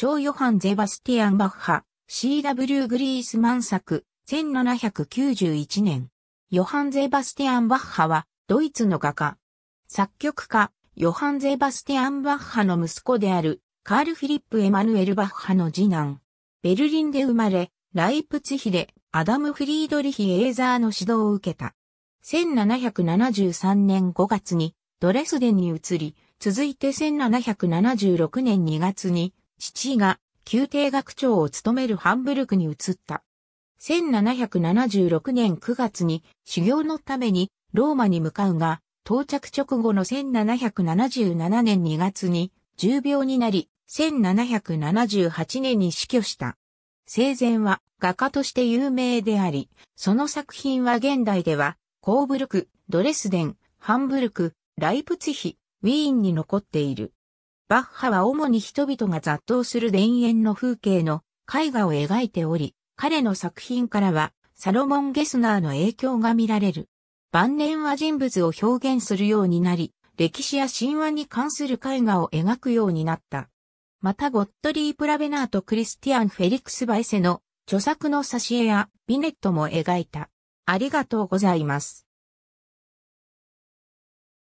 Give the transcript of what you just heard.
ショー・ヨハン・ゼバスティアン・バッハ、C.W. グリースマン作、1791年。ヨハン・ゼバスティアン・バッハは、ドイツの画家。作曲家、ヨハン・ゼバスティアン・バッハの息子である、カール・フィリップ・エマヌエル・バッハの次男。ベルリンで生まれ、ライプツヒで、アダム・フリードリヒ・エーザーの指導を受けた。1773年5月に、ドレスデンに移り、続いて1776年2月に、父が宮廷学長を務めるハンブルクに移った。1776年9月に修行のためにローマに向かうが、到着直後の1777年2月に重病になり、1778年に死去した。生前は画家として有名であり、その作品は現代では、コーブルク、ドレスデン、ハンブルク、ライプツヒ、ウィーンに残っている。バッハは主に人々が雑踏する田園の風景の絵画を描いており、彼の作品からはサロモン・ゲスナーの影響が見られる。晩年は人物を表現するようになり、歴史や神話に関する絵画を描くようになった。またゴッドリー・プラベナーとクリスティアン・フェリクス・バイセの著作の挿絵やビネットも描いた。ありがとうございます。